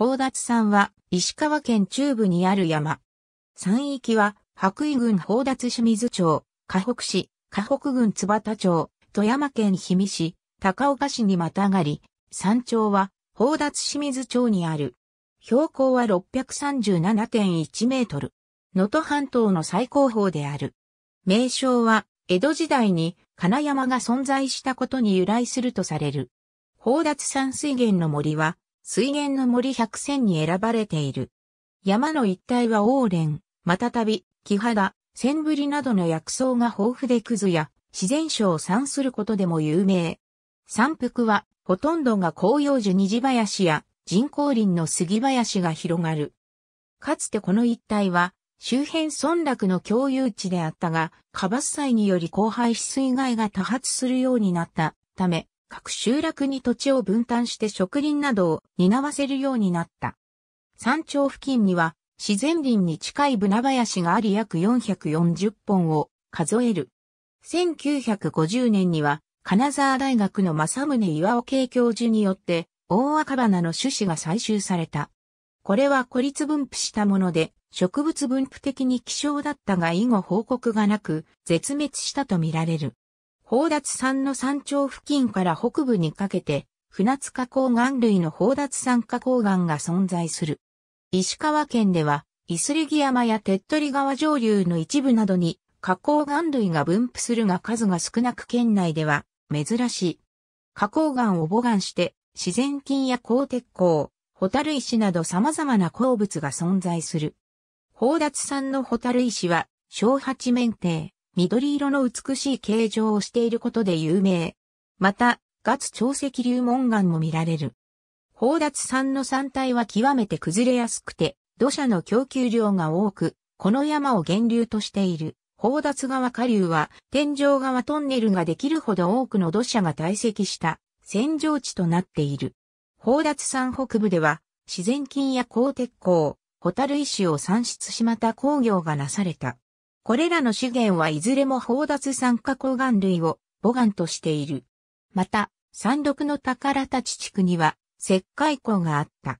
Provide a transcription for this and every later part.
宝達山は石川県中部にある山。山域は白衣郡宝達清水町、河北市、河北郡津畑町、富山県氷見市、高岡市にまたがり、山頂は宝達清水町にある。標高は637.1メートル。能登半島の最高峰である。名称は江戸時代に金山が存在したことに由来するとされる。宝達山水源の森は水源の森百選に選ばれている。山の一帯はオーレン、マタタビ、木肌、センブリなどの薬草が豊富でクズや自然書を産することでも有名。山腹はほとんどが紅葉樹虹林や人工林の杉林が広がる。かつてこの一帯は周辺村落の共有地であったが、カバス災により荒廃し水害が多発するようになったため、各集落に土地を分担して植林などを担わせるようになった。山頂付近には自然林に近いナ林があり約440本を数える。1950年には金沢大学の正宗岩尾慶教授によって大赤花の種子が採集された。これは孤立分布したもので植物分布的に希少だったが以後報告がなく絶滅したとみられる。宝達山の山頂付近から北部にかけて、船塚高岩類の宝達山花高岩が存在する。石川県では、イスリギ山や手っ取り川上流の一部などに、花高岩類が分布するが数が少なく県内では、珍しい。花高岩を母岩して、自然菌や鋼鉄鋼、ホタル石など様々な鉱物が存在する。宝達山のホタル石は、小八面帝、緑色の美しい形状をしていることで有名。また、ガツ潮石流門岩も見られる。宝達山の山体は極めて崩れやすくて、土砂の供給量が多く、この山を源流としている。宝達川下流は、天井川トンネルができるほど多くの土砂が堆積した扇状地となっている。宝達山北部では、自然菌や鋼鉄鋼、ホタル石を産出しまた工業がなされた。これらの資源はいずれも放脱酸化抗岩類を母岩としている。また、山麓の宝立地区には石灰港があった。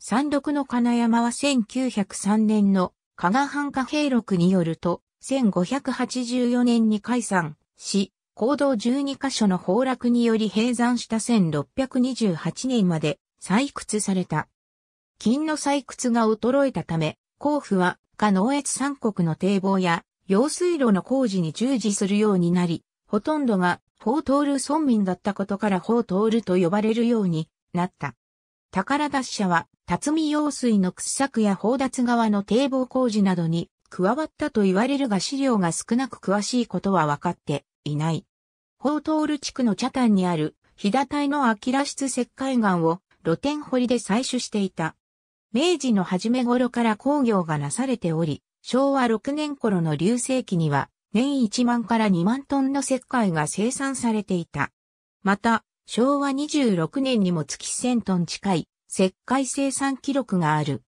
山麓の金山は1903年の加賀藩貨幣録によると、1584年に解散し、行動12カ所の崩落により閉山した1628年まで採掘された。金の採掘が衰えたため、甲府は下農越三国の堤防や用水路の工事に従事するようになり、ほとんどがフォる村民だったことから法ォると呼ばれるようになった。宝達者は、辰巳用水の掘削や宝達川の堤防工事などに加わったと言われるが資料が少なく詳しいことは分かっていない。法ォる地区の茶炭にある、日騨隊の秋ら室石灰岩を露天掘りで採取していた。明治の初め頃から工業がなされており、昭和6年頃の流星期には、年1万から2万トンの石灰が生産されていた。また、昭和26年にも月1000トン近い石灰生産記録がある。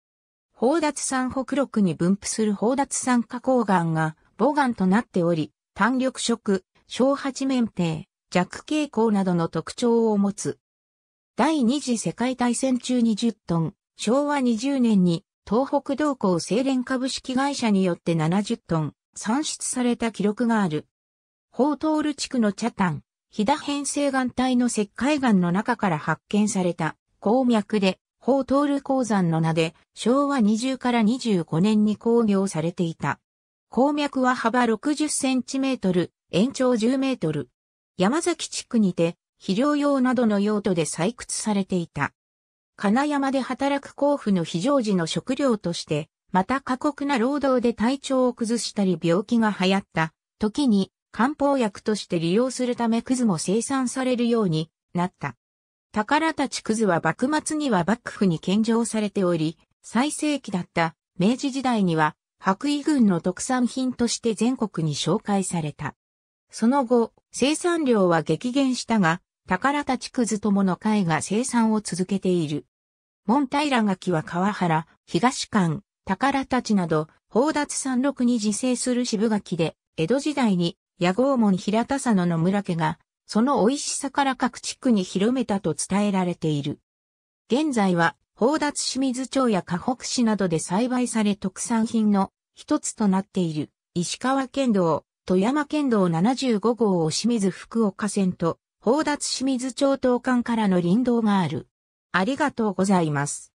宝達山北陸に分布する宝達山花崗岩が母岩となっており、単緑色、小八面底、弱傾向などの特徴を持つ。第二次世界大戦中に10トン、昭和20年に東北道交精錬株式会社によって70トン産出された記録がある。法通ト地区の茶炭、飛騨編成岩帯の石灰岩の中から発見された鉱脈で、法通ト鉱山の名で昭和20から25年に工業されていた。鉱脈は幅60センチメートル、延長10メートル。山崎地区にて、肥料用などの用途で採掘されていた。金山で働く甲府の非常時の食料として、また過酷な労働で体調を崩したり病気が流行った時に漢方薬として利用するためクズも生産されるようになった。宝たちクズは幕末には幕府に献上されており、最盛期だった明治時代には白衣軍の特産品として全国に紹介された。その後、生産量は激減したが、宝たちクズともの会が生産を続けている。モンタラガキは川原、東館、宝たちなど、宝達山麓に自生する渋柿で、江戸時代に、野豪門平田佐野の村家が、その美味しさから各地区に広めたと伝えられている。現在は、宝達清水町や河北市などで栽培され特産品の一つとなっている、石川県道、富山県道75号を清水福岡線と、宝達清水町東間からの林道がある。ありがとうございます。